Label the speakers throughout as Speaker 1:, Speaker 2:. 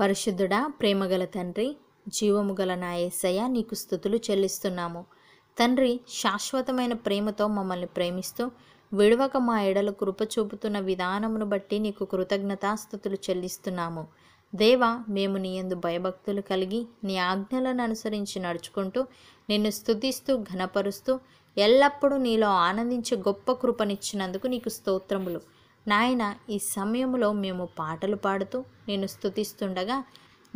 Speaker 1: పరిశుద్ధుడా ప్రేమగల తండ్రి జీవము గల నా ఏసయ్య నీకు స్థుతులు చెల్లిస్తున్నాము తండ్రి శాశ్వతమైన ప్రేమతో మమ్మల్ని ప్రేమిస్తూ విడవక మా ఎడలు కృప చూపుతున్న విధానమును బట్టి నీకు కృతజ్ఞతాస్థుతులు చెల్లిస్తున్నాము దేవ మేము నీ ఎందు భయభక్తులు కలిగి నీ ఆజ్ఞలను అనుసరించి నడుచుకుంటూ నిన్ను స్థుతిస్తూ ఘనపరుస్తూ ఎల్లప్పుడూ నీలో ఆనందించే గొప్ప కృపనిచ్చినందుకు నీకు స్తోత్రములు నాయన ఈ సమయంలో మేము పాటలు పాడుతూ నేను స్థుతిస్తుండగా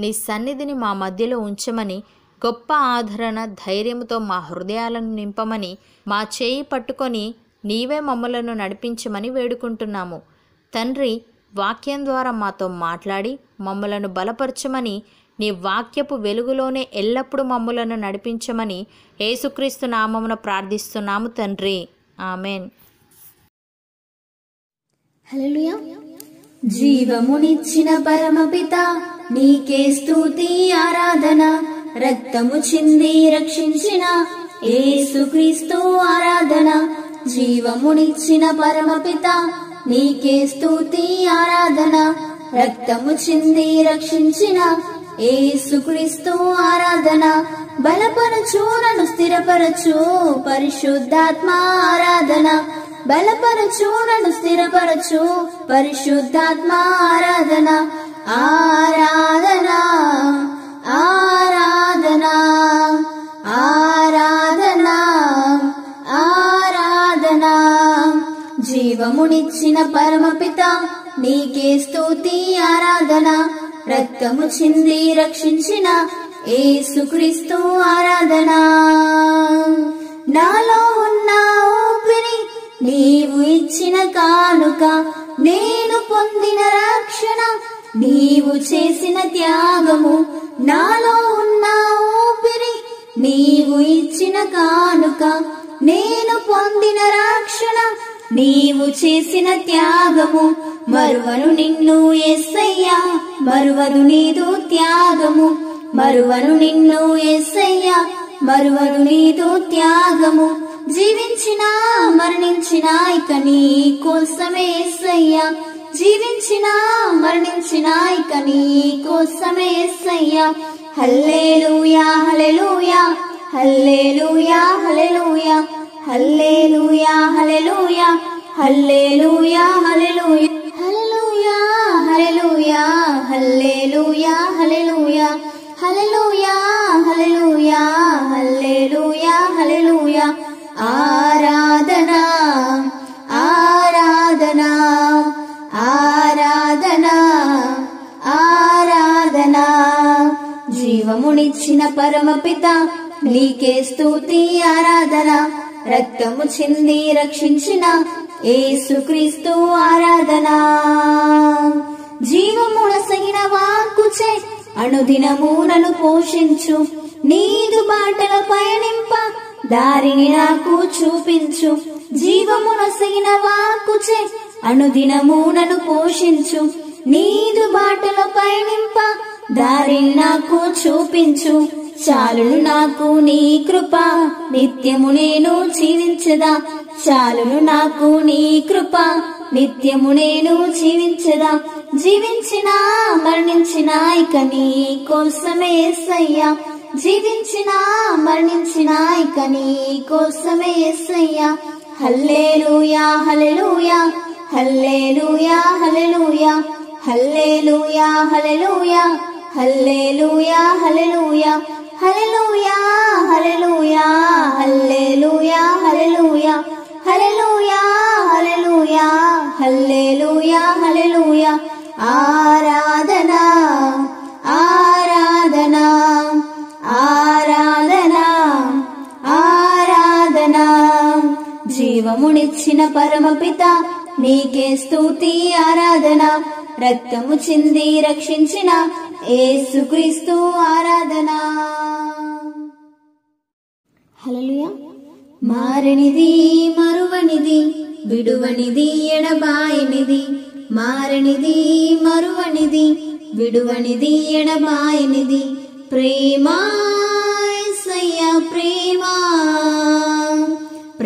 Speaker 1: నీ సన్నిధిని మా మధ్యలో ఉంచమని గొప్ప ఆదరణ ధైర్యంతో మా హృదయాలను నింపమని మా చేయి పట్టుకొని నీవే మమ్మలను నడిపించమని వేడుకుంటున్నాము తండ్రి వాక్యం ద్వారా మాతో మాట్లాడి మమ్మలను బలపరచమని నీ వాక్యపు వెలుగులోనే ఎల్లప్పుడూ మమ్మలను నడిపించమని యేసుక్రీస్తు నామమున ప్రార్థిస్తున్నాము తండ్రి ఆమెన్
Speaker 2: జీవమునిచ్చిన పరమపిత నీకే స్థూతి ఆరాధన రక్తము చింది రక్షించిన ఏసుక్రీస్తు ఆరాధన జీవమునిచ్చిన పరమపిత నీకే స్థూతి ఆరాధన రక్తము చింది రక్షించిన ఏసుక్రీస్తు ఆరాధన బలపరచు నన్ను స్థిరపరచు పరిశుద్ధాత్మ ఆరాధన బలపరచు నన్ను స్థిరపరచు పరిశుద్ధాత్మ ఆరాధన ఆరాధన ఆరాధన ఆరాధన ఆరాధన జీవమునిచ్చిన పరమపిత నీకే స్తోతి ఆరాధన రక్తము చింది రక్షించిన ఏసుక్రీస్తు ఆరాధన నాలో ఉన్నావు నీవు ఇచ్చిన కానుక నేను పొందిన రక్షణ నీవు చేసిన త్యాగము నాలో ఉన్న ఊపిరి నీవు ఇచ్చిన కానుక నేను పొందిన రక్షణ నీవు చేసిన త్యాగము మరువను నిన్ను ఎస్సయ్యా మరువను నీదు త్యాగము మరువను నిన్ను ఎస్సయ్యా మరువను నీదు త్యాగము జీవించినా మరణించినా ఇక నీ కోసమే సయ్యా జీవించినా మరణించినా ఇక నీ కోసమే సయ్యా hallelujah hallelujah hallelujah hallelujah hallelujah hallelujah hallelujah hallelujah hallelujah hallelujah hallelujah hallelujah hallelujah hallelujah hallelujah hallelujah आराधना आराधना ఆరాధనా ఆరాధనా జీవమునిచ్చిన పరమపిత నీకే స్థుతి ఆరాధన రక్తము చింది రక్షించిన ఏసుక్రీస్తు ఆరాధన జీవమునసగిన వాక్కుచే అనుదినము నన్ను పోషించు నీదు బాటలో పయనింప దారిని నాకు చూపించు జీవము నొసగిన వాకుచే అనుదినము నను పోషించు నీదు బాటలో పయనింప దారిని నాకు చూపించు చాలును నాకు నీ కృప నిత్యము నేను జీవించదా చాలును నాకు నీ కృప నిత్యము నేను జీవించదా జీవించినా మరణించినా ఇక నీ కోసమే సయ్యా జీవించినా మరణించినా ఇక నీ కోసమే ఎస్సయ్యా హలే లూయా హలే లూయా హల్లే లూయా హలే లూయా హలే లూయా హలే లూయా హల్లే లూయా హలే లూయా ఆ జీవమునిచ్చిన పరమపిత నీకే స్థూతి ఆరాధన రక్తము చింది రక్షించిన ఏసుక్రీస్తు ఆరాధన మారనిది మరువనిది విడువనిది ఎడబాయనిది మారనిది మరువనిది విడువనిది ఎడబాయనిది ప్రేమా ప్రేమ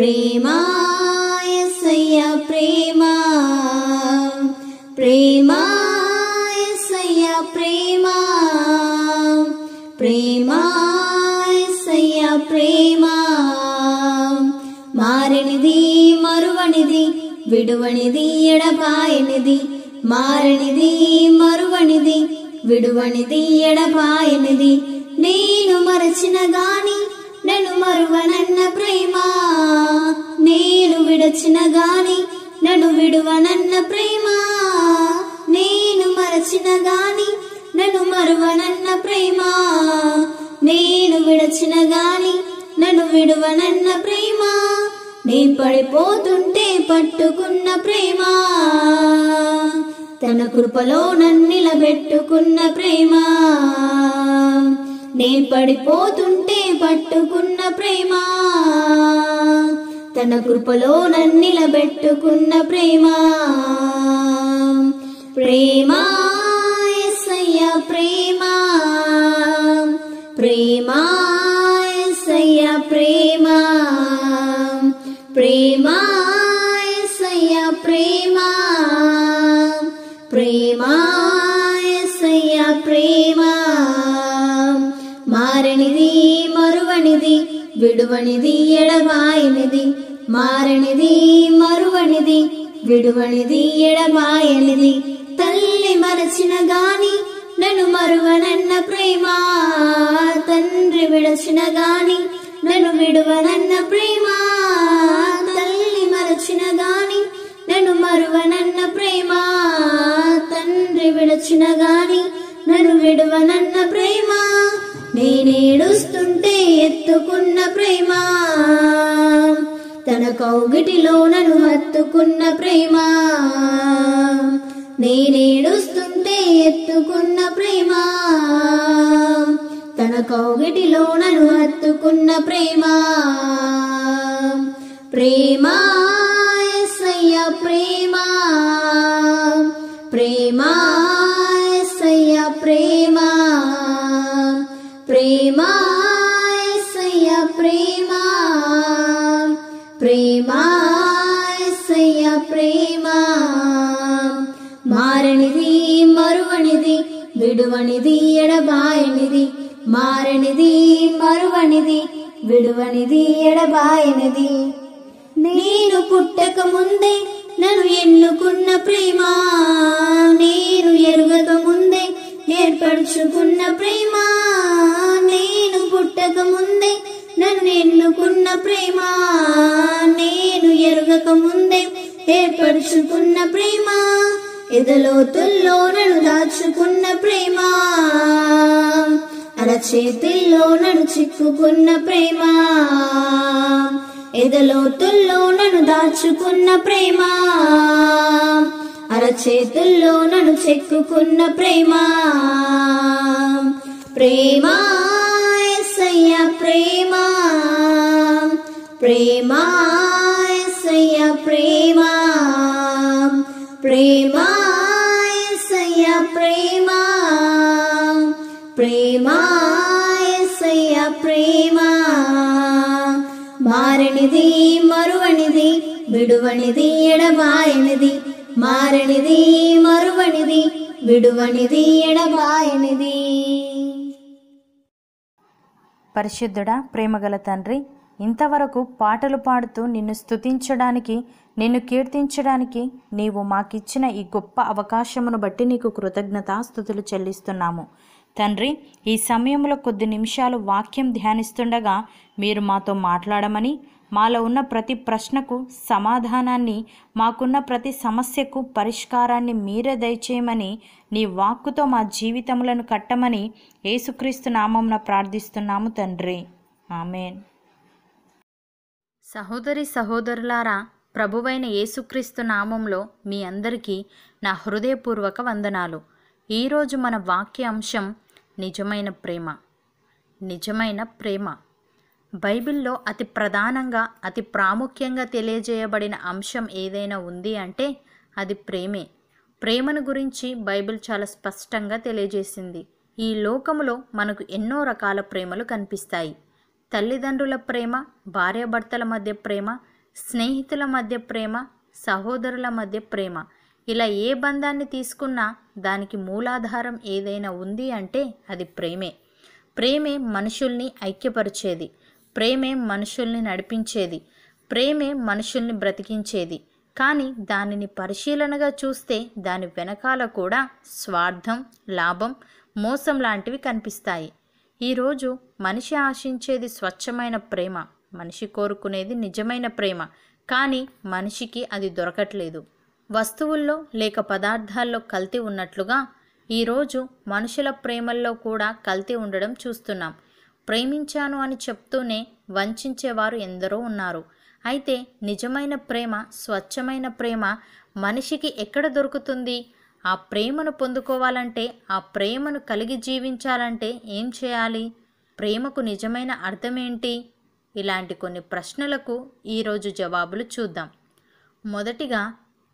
Speaker 2: ప్రేమా ఎస్సయ్య ప్రేమా ప్రేమా ఎస్సయ్య ప్రేమా ప్రేమా ఎస్సయ్య ప్రేమా మారనిది మరువనిది విడువనిది ఎడపాయనిది మారనిది మరువనిది విడువనిది ఎడపాయనిది నేను మరచిన గాని నన్ను మరువనన్న ప్రేమ నేను విడచిన గాని నన్ను విడువనన్న ప్రేమ నేను మరచిన గాని నన్ను మరువనన్న ప్రేమ నేను విడచిన గాని నన్ను విడువనన్న ప్రేమ నీ పడిపోతుంటే పట్టుకున్న ప్రేమ తన కృపలో నన్ను నిలబెట్టుకున్న ప్రేమ నే పడిపోతుంటే పట్టుకున్న ప్రేమ తన కృపలో నన్నిలబెట్టుకున్న ప్రేమ ప్రేమ ఎస్సయ్య ప్రేమ ప్రేమ ఎస్సయ్య ప్రేమ ప్రేమ ఎస్సయ్య ప్రేమ ప్రేమ ఎస్సయ్య ప్రేమ മാരണിതി മറുവണിതി വിടുവണിതി എടവായനിതി മാരണിതി മറുവണിതി విడువనిది ఎడబాయనిది తల్లి మరచిన గాని నన్ను మరువనన్న ప్రేమ తండ్రి విడచిన గాని నన్ను విడువనన్న ప్రేమ తల్లి మరచిన గాని నన్ను మరువనన్న ప్రేమ తండ్రి విడచిన గాని నన్ను విడువనన్న ప్రేమా నేనేడుస్తుంటే ఎత్తుకున్న ప్రేమ తన కౌగిటిలో నన్ను హత్తుకున్న ప్రేమ నేనేడుస్తుంటే ఎత్తుకున్న ప్రేమ తన కౌగిటిలో నన్ను హత్తుకున్న ప్రేమ ప్రేమ ఎస్సయ్య ప్రేమ ప్రేమ ఎస్సయ్య ప్రేమ ప్రేమా సయ ప్రేమా ప్రేమా సయ ప్రేమా మారనిది మరువనిది విడువనిది ఎడబాయనిది మారనిది మరువనిది విడువనిది ఎడబాయనిది నేను పుట్టక ముందే నన్ను ఎన్నుకున్న ప్రేమా నేను ఎరుగక ముందే ఏర్పరుచుకున్న ప్రేమ నేను పుట్టక ముందే నన్ను ఎన్నుకున్న ప్రేమ నేను ఎరగక ముందే ఏర్పరుచుకున్న ప్రేమ ఎదలోతుల్లో నన్ను దాచుకున్న ప్రేమ అరచేతిల్లో నన్ను చిక్కుకున్న ప్రేమ ఎదలోతుల్లో నన్ను దాచుకున్న ప్రేమ అరచేతుల్లో నన్ను చెక్కుకున్న ప్రేమ ప్రేమ ఎస్సయ్య ప్రేమ ప్రేమ ఎస్సయ్య ప్రేమ ప్రేమ ఎస్సయ్య ప్రేమ ప్రేమ ఎస్సయ్య ప్రేమ
Speaker 1: మారనిది
Speaker 2: మరువనిది విడువనిది
Speaker 1: ఎడబాయనిది మారనిది మరువనిది విడువనిది ఎడబాయనిది పరిశుద్ధుడా ప్రేమగల తండ్రి ఇంతవరకు పాటలు పాడుతూ నిన్ను స్థుతించడానికి నిన్ను కీర్తించడానికి నీవు మాకిచ్చిన ఈ గొప్ప అవకాశమును బట్టి నీకు స్థుతులు చెల్లిస్తున్నాము తండ్రి ఈ సమయంలో కొద్ది నిమిషాలు వాక్యం ధ్యానిస్తుండగా మీరు మాతో మాట్లాడమని మాలో ఉన్న ప్రతి ప్రశ్నకు సమాధానాన్ని మాకున్న ప్రతి సమస్యకు పరిష్కారాన్ని మీరే దయచేయమని నీ వాక్కుతో మా జీవితములను కట్టమని యేసుక్రీస్తు నామంన ప్రార్థిస్తున్నాము తండ్రి ఆమెన్ సహోదరి సహోదరులారా ప్రభువైన యేసుక్రీస్తు నామంలో మీ అందరికీ నా హృదయపూర్వక వందనాలు ఈరోజు మన వాక్య అంశం నిజమైన ప్రేమ నిజమైన ప్రేమ బైబిల్లో అతి ప్రధానంగా అతి ప్రాముఖ్యంగా తెలియజేయబడిన అంశం ఏదైనా ఉంది అంటే అది ప్రేమే ప్రేమను గురించి బైబిల్ చాలా స్పష్టంగా తెలియజేసింది ఈ లోకములో మనకు ఎన్నో రకాల ప్రేమలు కనిపిస్తాయి తల్లిదండ్రుల ప్రేమ భార్యాభర్తల మధ్య ప్రేమ స్నేహితుల మధ్య ప్రేమ సహోదరుల మధ్య ప్రేమ ఇలా ఏ బంధాన్ని తీసుకున్నా దానికి మూలాధారం ఏదైనా ఉంది అంటే అది ప్రేమే ప్రేమే మనుషుల్ని ఐక్యపరిచేది ప్రేమే మనుషుల్ని నడిపించేది ప్రేమే మనుషుల్ని బ్రతికించేది కానీ దానిని పరిశీలనగా చూస్తే దాని వెనకాల కూడా స్వార్థం లాభం మోసం లాంటివి కనిపిస్తాయి ఈరోజు మనిషి ఆశించేది స్వచ్ఛమైన ప్రేమ మనిషి కోరుకునేది నిజమైన ప్రేమ కానీ మనిషికి అది దొరకట్లేదు వస్తువుల్లో లేక పదార్థాల్లో కల్తీ ఉన్నట్లుగా ఈరోజు మనుషుల ప్రేమల్లో కూడా కల్తీ ఉండడం చూస్తున్నాం ప్రేమించాను అని చెప్తూనే వంచేవారు ఎందరో ఉన్నారు అయితే నిజమైన ప్రేమ స్వచ్ఛమైన ప్రేమ మనిషికి ఎక్కడ దొరుకుతుంది ఆ ప్రేమను పొందుకోవాలంటే ఆ ప్రేమను కలిగి జీవించాలంటే ఏం చేయాలి ప్రేమకు నిజమైన అర్థమేంటి ఇలాంటి కొన్ని ప్రశ్నలకు ఈరోజు జవాబులు చూద్దాం మొదటిగా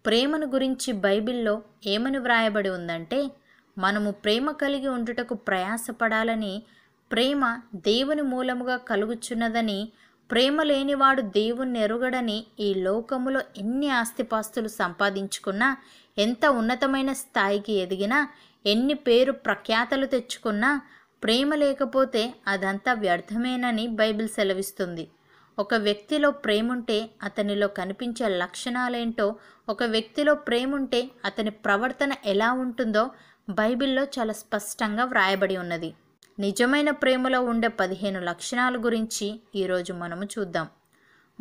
Speaker 1: ప్రేమను గురించి బైబిల్లో ఏమని వ్రాయబడి ఉందంటే మనము ప్రేమ కలిగి ఉండుటకు ప్రయాసపడాలని ప్రేమ దేవుని మూలముగా కలుగుచున్నదని ప్రేమ లేనివాడు దేవుణ్ణి ఎరుగడని ఈ లోకములో ఎన్ని ఆస్తిపాస్తులు సంపాదించుకున్నా ఎంత ఉన్నతమైన స్థాయికి ఎదిగినా ఎన్ని పేరు ప్రఖ్యాతలు తెచ్చుకున్నా ప్రేమ లేకపోతే అదంతా వ్యర్థమేనని బైబిల్ సెలవిస్తుంది ఒక వ్యక్తిలో ప్రేముంటే అతనిలో కనిపించే లక్షణాలేంటో ఒక వ్యక్తిలో ప్రేముంటే అతని ప్రవర్తన ఎలా ఉంటుందో బైబిల్లో చాలా స్పష్టంగా వ్రాయబడి ఉన్నది నిజమైన ప్రేమలో ఉండే పదిహేను లక్షణాల గురించి ఈరోజు మనము చూద్దాం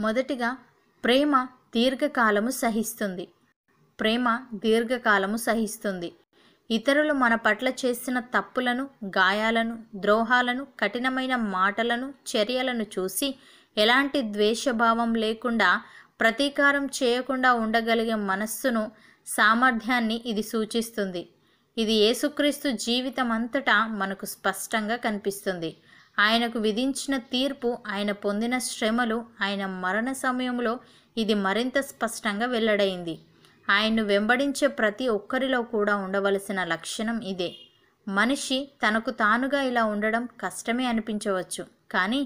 Speaker 1: మొదటిగా ప్రేమ దీర్ఘకాలము సహిస్తుంది ప్రేమ దీర్ఘకాలము సహిస్తుంది ఇతరులు మన పట్ల చేసిన తప్పులను గాయాలను ద్రోహాలను కఠినమైన మాటలను చర్యలను చూసి ఎలాంటి ద్వేషభావం లేకుండా ప్రతీకారం చేయకుండా ఉండగలిగే మనస్సును సామర్థ్యాన్ని ఇది సూచిస్తుంది ఇది యేసుక్రీస్తు జీవితం అంతటా మనకు స్పష్టంగా కనిపిస్తుంది ఆయనకు విధించిన తీర్పు ఆయన పొందిన శ్రమలు ఆయన మరణ సమయంలో ఇది మరింత స్పష్టంగా వెల్లడైంది ఆయన్ను వెంబడించే ప్రతి ఒక్కరిలో కూడా ఉండవలసిన లక్షణం ఇదే మనిషి తనకు తానుగా ఇలా ఉండడం కష్టమే అనిపించవచ్చు కానీ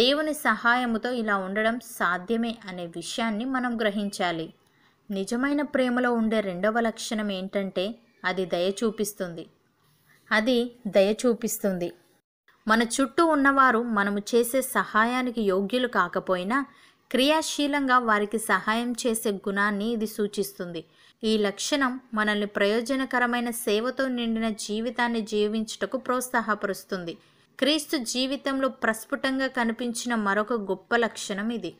Speaker 1: దేవుని సహాయముతో ఇలా ఉండడం సాధ్యమే అనే విషయాన్ని మనం గ్రహించాలి నిజమైన ప్రేమలో ఉండే రెండవ లక్షణం ఏంటంటే అది దయ చూపిస్తుంది అది దయ చూపిస్తుంది మన చుట్టూ ఉన్నవారు మనము చేసే సహాయానికి యోగ్యులు కాకపోయినా క్రియాశీలంగా వారికి సహాయం చేసే గుణాన్ని ఇది సూచిస్తుంది ఈ లక్షణం మనల్ని ప్రయోజనకరమైన సేవతో నిండిన జీవితాన్ని జీవించుటకు ప్రోత్సాహపరుస్తుంది క్రీస్తు జీవితంలో ప్రస్ఫుటంగా కనిపించిన మరొక గొప్ప లక్షణం ఇది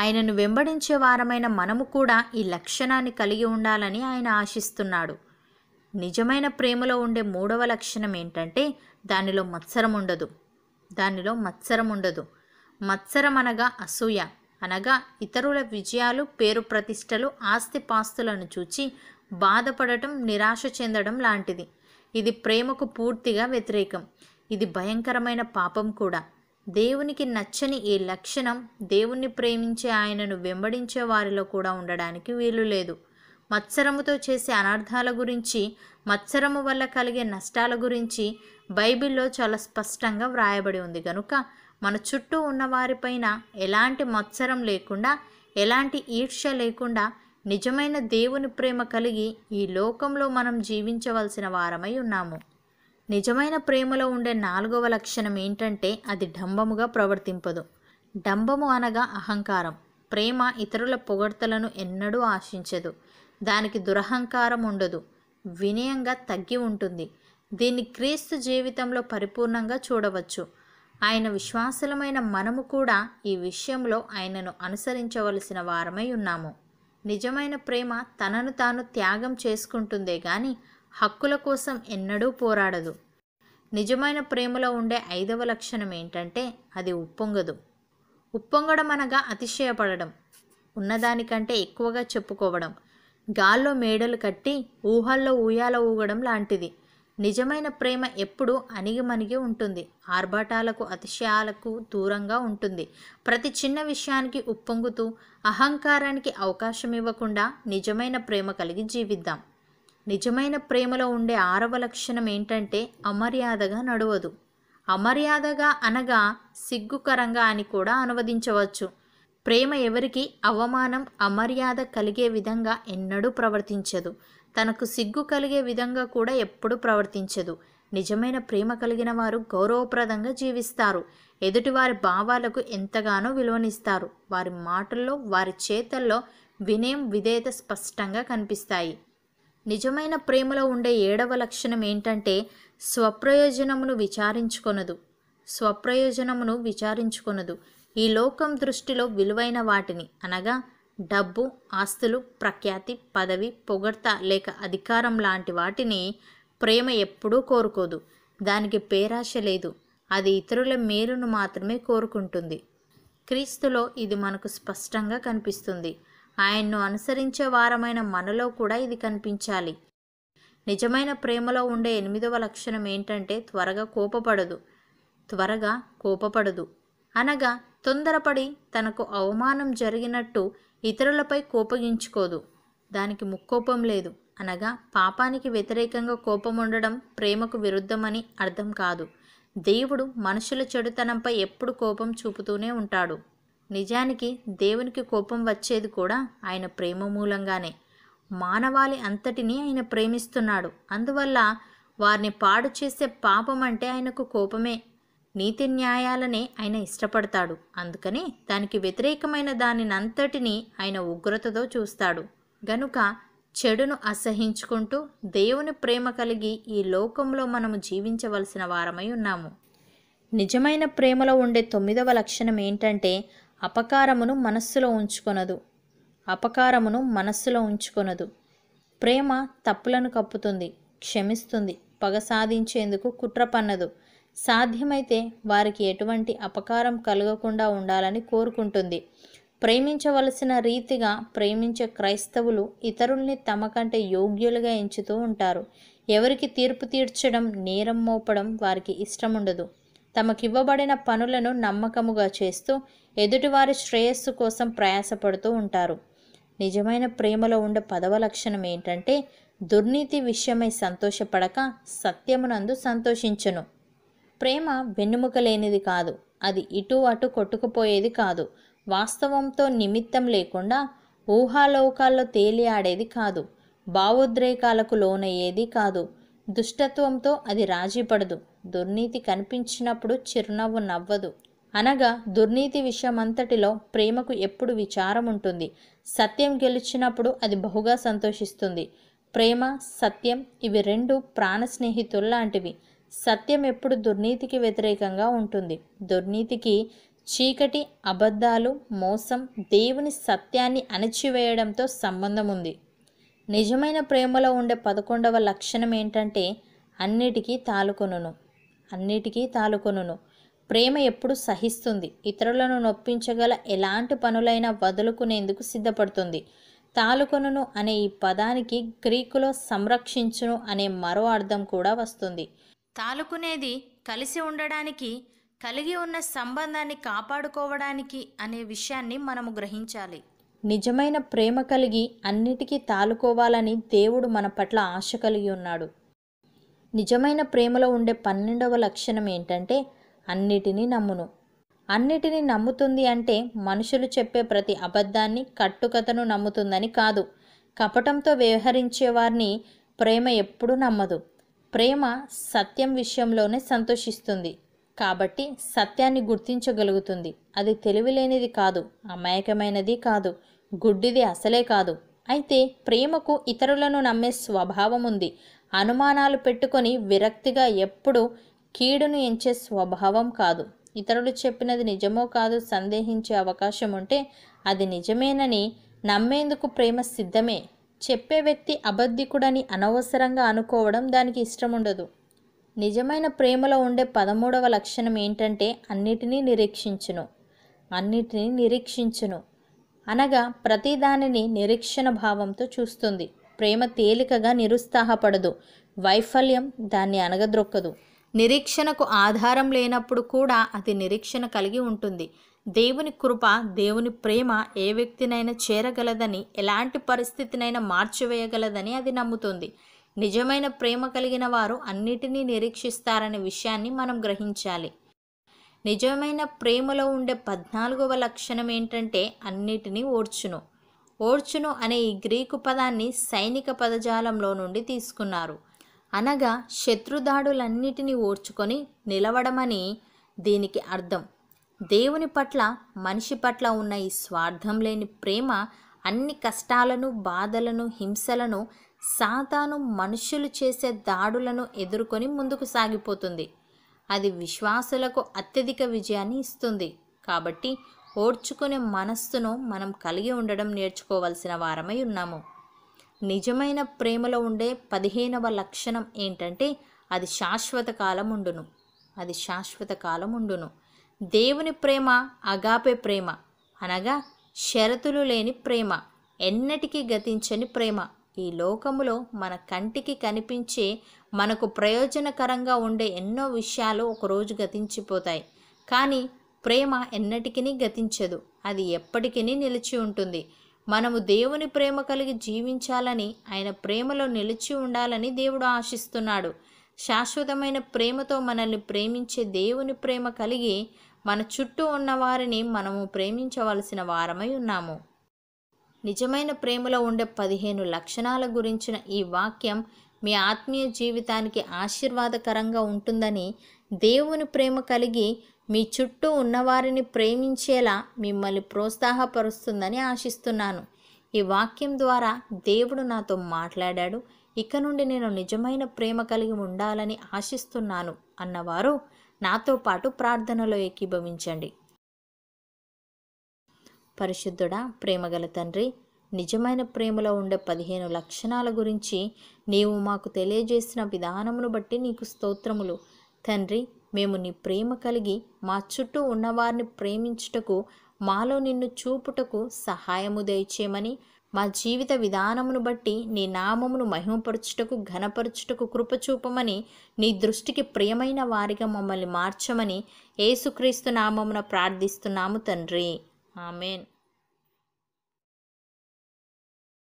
Speaker 1: ఆయనను వెంబడించే వారమైన మనము కూడా ఈ లక్షణాన్ని కలిగి ఉండాలని ఆయన ఆశిస్తున్నాడు నిజమైన ప్రేమలో ఉండే మూడవ లక్షణం ఏంటంటే దానిలో మత్సరం ఉండదు దానిలో మత్సరం ఉండదు మత్సరం అనగా అసూయ అనగా ఇతరుల విజయాలు పేరు ప్రతిష్టలు ఆస్తి పాస్తులను చూచి బాధపడటం నిరాశ చెందడం లాంటిది ఇది ప్రేమకు పూర్తిగా వ్యతిరేకం ఇది భయంకరమైన పాపం కూడా దేవునికి నచ్చని ఈ లక్షణం దేవుణ్ణి ప్రేమించే ఆయనను వెంబడించే వారిలో కూడా ఉండడానికి వీలు లేదు మత్సరముతో చేసే అనర్థాల గురించి మత్సరము వల్ల కలిగే నష్టాల గురించి బైబిల్లో చాలా స్పష్టంగా వ్రాయబడి ఉంది కనుక మన చుట్టూ ఉన్న వారిపైన ఎలాంటి మత్సరం లేకుండా ఎలాంటి ఈర్ష్య లేకుండా నిజమైన దేవుని ప్రేమ కలిగి ఈ లోకంలో మనం జీవించవలసిన వారమై ఉన్నాము నిజమైన ప్రేమలో ఉండే నాలుగవ లక్షణం ఏంటంటే అది డంబముగా ప్రవర్తింపదు డంబము అనగా అహంకారం ప్రేమ ఇతరుల పొగడ్తలను ఎన్నడూ ఆశించదు దానికి దురహంకారం ఉండదు వినయంగా తగ్గి ఉంటుంది దీన్ని క్రీస్తు జీవితంలో పరిపూర్ణంగా చూడవచ్చు ఆయన విశ్వాసులమైన మనము కూడా ఈ విషయంలో ఆయనను అనుసరించవలసిన వారమై ఉన్నాము నిజమైన ప్రేమ తనను తాను త్యాగం చేసుకుంటుందే గాని హక్కుల కోసం ఎన్నడూ పోరాడదు నిజమైన ప్రేమలో ఉండే ఐదవ లక్షణం ఏంటంటే అది ఉప్పొంగదు ఉప్పొంగడం అనగా అతిశయపడడం ఉన్నదానికంటే ఎక్కువగా చెప్పుకోవడం గాల్లో మేడలు కట్టి ఊహల్లో ఊయాల ఊగడం లాంటిది నిజమైన ప్రేమ ఎప్పుడూ అణిగిమణిగి ఉంటుంది ఆర్భాటాలకు అతిశయాలకు దూరంగా ఉంటుంది ప్రతి చిన్న విషయానికి ఉప్పొంగుతూ అహంకారానికి అవకాశం ఇవ్వకుండా నిజమైన ప్రేమ కలిగి జీవిద్దాం నిజమైన ప్రేమలో ఉండే ఆరవ లక్షణం ఏంటంటే అమర్యాదగా నడవదు అమర్యాదగా అనగా సిగ్గుకరంగా అని కూడా అనువదించవచ్చు ప్రేమ ఎవరికి అవమానం అమర్యాద కలిగే విధంగా ఎన్నడూ ప్రవర్తించదు తనకు సిగ్గు కలిగే విధంగా కూడా ఎప్పుడూ ప్రవర్తించదు నిజమైన ప్రేమ కలిగిన వారు గౌరవప్రదంగా జీవిస్తారు ఎదుటివారి భావాలకు ఎంతగానో విలువనిస్తారు వారి మాటల్లో వారి చేతల్లో వినయం విధేయత స్పష్టంగా కనిపిస్తాయి నిజమైన ప్రేమలో ఉండే ఏడవ లక్షణం ఏంటంటే స్వప్రయోజనమును విచారించుకొనదు స్వప్రయోజనమును విచారించుకొనదు ఈ లోకం దృష్టిలో విలువైన వాటిని అనగా డబ్బు ఆస్తులు ప్రఖ్యాతి పదవి పొగడ్త లేక అధికారం లాంటి వాటిని ప్రేమ ఎప్పుడూ కోరుకోదు దానికి పేరాశ లేదు అది ఇతరుల మేలును మాత్రమే కోరుకుంటుంది క్రీస్తులో ఇది మనకు స్పష్టంగా కనిపిస్తుంది ఆయన్ను అనుసరించే వారమైన మనలో కూడా ఇది కనిపించాలి నిజమైన ప్రేమలో ఉండే ఎనిమిదవ లక్షణం ఏంటంటే త్వరగా కోపపడదు త్వరగా కోపపడదు అనగా తొందరపడి తనకు అవమానం జరిగినట్టు ఇతరులపై కోపగించుకోదు దానికి ముక్కోపం లేదు అనగా పాపానికి వ్యతిరేకంగా కోపం ఉండడం ప్రేమకు విరుద్ధమని అర్థం కాదు దేవుడు మనుషుల చెడుతనంపై ఎప్పుడు కోపం చూపుతూనే ఉంటాడు నిజానికి దేవునికి కోపం వచ్చేది కూడా ఆయన ప్రేమ మూలంగానే మానవాళి అంతటినీ ఆయన ప్రేమిస్తున్నాడు అందువల్ల వారిని పాడు చేసే పాపం అంటే ఆయనకు కోపమే నీతి న్యాయాలనే ఆయన ఇష్టపడతాడు అందుకనే దానికి వ్యతిరేకమైన దానినంతటినీ ఆయన ఉగ్రతతో చూస్తాడు గనుక చెడును అసహించుకుంటూ దేవుని ప్రేమ కలిగి ఈ లోకంలో మనము జీవించవలసిన వారమై ఉన్నాము నిజమైన ప్రేమలో ఉండే తొమ్మిదవ లక్షణం ఏంటంటే అపకారమును మనస్సులో ఉంచుకొనదు అపకారమును మనస్సులో ఉంచుకొనదు ప్రేమ తప్పులను కప్పుతుంది క్షమిస్తుంది పగ సాధించేందుకు కుట్ర పన్నదు సాధ్యమైతే వారికి ఎటువంటి అపకారం కలగకుండా ఉండాలని కోరుకుంటుంది ప్రేమించవలసిన రీతిగా ప్రేమించే క్రైస్తవులు ఇతరుల్ని తమకంటే యోగ్యులుగా ఎంచుతూ ఉంటారు ఎవరికి తీర్పు తీర్చడం నేరం మోపడం వారికి ఇష్టముండదు తమకివ్వబడిన పనులను నమ్మకముగా చేస్తూ ఎదుటివారి శ్రేయస్సు కోసం ప్రయాసపడుతూ ఉంటారు నిజమైన ప్రేమలో ఉండే పదవ లక్షణం ఏంటంటే దుర్నీతి విషయమై సంతోషపడక సత్యమునందు సంతోషించను ప్రేమ వెన్నుముక లేనిది కాదు అది ఇటు అటు కొట్టుకుపోయేది కాదు వాస్తవంతో నిమిత్తం లేకుండా ఊహాలోకాల్లో తేలి ఆడేది కాదు భావోద్రేకాలకు లోనయ్యేది కాదు దుష్టత్వంతో అది రాజీపడదు దుర్నీతి కనిపించినప్పుడు చిరునవ్వు నవ్వదు అనగా దుర్నీతి విషయమంతటిలో ప్రేమకు ఎప్పుడు విచారం ఉంటుంది సత్యం గెలిచినప్పుడు అది బహుగా సంతోషిస్తుంది ప్రేమ సత్యం ఇవి రెండు ప్రాణ స్నేహితుల్లాంటివి లాంటివి సత్యం ఎప్పుడు దుర్నీతికి వ్యతిరేకంగా ఉంటుంది దుర్నీతికి చీకటి అబద్ధాలు మోసం దేవుని సత్యాన్ని అణచివేయడంతో సంబంధం ఉంది నిజమైన ప్రేమలో ఉండే పదకొండవ లక్షణం ఏంటంటే అన్నిటికీ తాలుకొనును అన్నిటికీ తాలుకొనును ప్రేమ ఎప్పుడు సహిస్తుంది ఇతరులను నొప్పించగల ఎలాంటి పనులైనా వదులుకునేందుకు సిద్ధపడుతుంది తాలుకొనును అనే ఈ పదానికి గ్రీకులో సంరక్షించును అనే మరో అర్థం కూడా వస్తుంది తాలుకునేది కలిసి ఉండడానికి కలిగి ఉన్న సంబంధాన్ని కాపాడుకోవడానికి అనే విషయాన్ని మనము గ్రహించాలి నిజమైన ప్రేమ కలిగి అన్నిటికీ తాలుకోవాలని దేవుడు మన పట్ల ఆశ కలిగి ఉన్నాడు నిజమైన ప్రేమలో ఉండే పన్నెండవ లక్షణం ఏంటంటే అన్నిటినీ నమ్మును అన్నిటినీ నమ్ముతుంది అంటే మనుషులు చెప్పే ప్రతి అబద్ధాన్ని కట్టుకథను నమ్ముతుందని కాదు కపటంతో వ్యవహరించే వారిని ప్రేమ ఎప్పుడూ నమ్మదు ప్రేమ సత్యం విషయంలోనే సంతోషిస్తుంది కాబట్టి సత్యాన్ని గుర్తించగలుగుతుంది అది తెలివిలేనిది కాదు అమాయకమైనది కాదు గుడ్డిది అసలే కాదు అయితే ప్రేమకు ఇతరులను నమ్మే స్వభావం ఉంది అనుమానాలు పెట్టుకొని విరక్తిగా ఎప్పుడూ కీడును ఎంచే స్వభావం కాదు ఇతరులు చెప్పినది నిజమో కాదు సందేహించే అవకాశం ఉంటే అది నిజమేనని నమ్మేందుకు ప్రేమ సిద్ధమే చెప్పే వ్యక్తి అబద్ధికుడని అనవసరంగా అనుకోవడం దానికి ఇష్టం ఉండదు నిజమైన ప్రేమలో ఉండే పదమూడవ లక్షణం ఏంటంటే అన్నిటినీ నిరీక్షించును అన్నిటినీ నిరీక్షించును అనగా ప్రతిదానిని నిరీక్షణ భావంతో చూస్తుంది ప్రేమ తేలికగా నిరుత్సాహపడదు వైఫల్యం దాన్ని అనగద్రొక్కదు నిరీక్షణకు ఆధారం లేనప్పుడు కూడా అది నిరీక్షణ కలిగి ఉంటుంది దేవుని కృప దేవుని ప్రేమ ఏ వ్యక్తినైనా చేరగలదని ఎలాంటి పరిస్థితినైనా మార్చివేయగలదని అది నమ్ముతుంది నిజమైన ప్రేమ కలిగిన వారు అన్నిటినీ నిరీక్షిస్తారనే విషయాన్ని మనం గ్రహించాలి నిజమైన ప్రేమలో ఉండే పద్నాలుగవ లక్షణం ఏంటంటే అన్నిటినీ ఓడ్చును ఓడ్చును అనే ఈ గ్రీకు పదాన్ని సైనిక పదజాలంలో నుండి తీసుకున్నారు అనగా శత్రుదాడులన్నిటినీ ఓడ్చుకొని నిలవడమని దీనికి అర్థం దేవుని పట్ల మనిషి పట్ల ఉన్న ఈ స్వార్థం లేని ప్రేమ అన్ని కష్టాలను బాధలను హింసలను సాతాను మనుషులు చేసే దాడులను ఎదుర్కొని ముందుకు సాగిపోతుంది అది విశ్వాసులకు అత్యధిక విజయాన్ని ఇస్తుంది కాబట్టి ఓర్చుకునే మనస్సును మనం కలిగి ఉండడం నేర్చుకోవాల్సిన వారమై ఉన్నాము నిజమైన ప్రేమలో ఉండే పదిహేనవ లక్షణం ఏంటంటే అది శాశ్వత కాలం ఉండును అది శాశ్వత కాలం ఉండును దేవుని ప్రేమ అగాపే ప్రేమ అనగా షరతులు లేని ప్రేమ ఎన్నటికీ గతించని ప్రేమ ఈ లోకములో మన కంటికి కనిపించే మనకు ప్రయోజనకరంగా ఉండే ఎన్నో విషయాలు ఒకరోజు గతించిపోతాయి కానీ ప్రేమ ఎన్నటికీ గతించదు అది ఎప్పటికీ నిలిచి ఉంటుంది మనము దేవుని ప్రేమ కలిగి జీవించాలని ఆయన ప్రేమలో నిలిచి ఉండాలని దేవుడు ఆశిస్తున్నాడు శాశ్వతమైన ప్రేమతో మనల్ని ప్రేమించే దేవుని ప్రేమ కలిగి మన చుట్టూ ఉన్నవారిని మనము ప్రేమించవలసిన వారమై ఉన్నాము నిజమైన ప్రేమలో ఉండే పదిహేను లక్షణాల గురించిన ఈ వాక్యం మీ ఆత్మీయ జీవితానికి ఆశీర్వాదకరంగా ఉంటుందని దేవుని ప్రేమ కలిగి మీ చుట్టూ ఉన్నవారిని ప్రేమించేలా మిమ్మల్ని ప్రోత్సాహపరుస్తుందని ఆశిస్తున్నాను ఈ వాక్యం ద్వారా దేవుడు నాతో మాట్లాడాడు ఇక నుండి నేను నిజమైన ప్రేమ కలిగి ఉండాలని ఆశిస్తున్నాను అన్నవారు నాతో పాటు ప్రార్థనలో ఏకీభవించండి పరిశుద్ధుడా ప్రేమగల తండ్రి నిజమైన ప్రేమలో ఉండే పదిహేను లక్షణాల గురించి నీవు మాకు తెలియజేసిన విధానమును బట్టి నీకు స్తోత్రములు తండ్రి మేము నీ ప్రేమ కలిగి మా చుట్టూ ఉన్నవారిని ప్రేమించుటకు మాలో నిన్ను చూపుటకు సహాయము దయచేయమని మా జీవిత విధానమును బట్టి నీ నామమును మహిమపరచుటకు ఘనపరచుటకు కృపచూపమని నీ దృష్టికి ప్రియమైన వారిగా మమ్మల్ని మార్చమని ఏసుక్రీస్తు నామమున ప్రార్థిస్తున్నాము తండ్రి ఆమెన్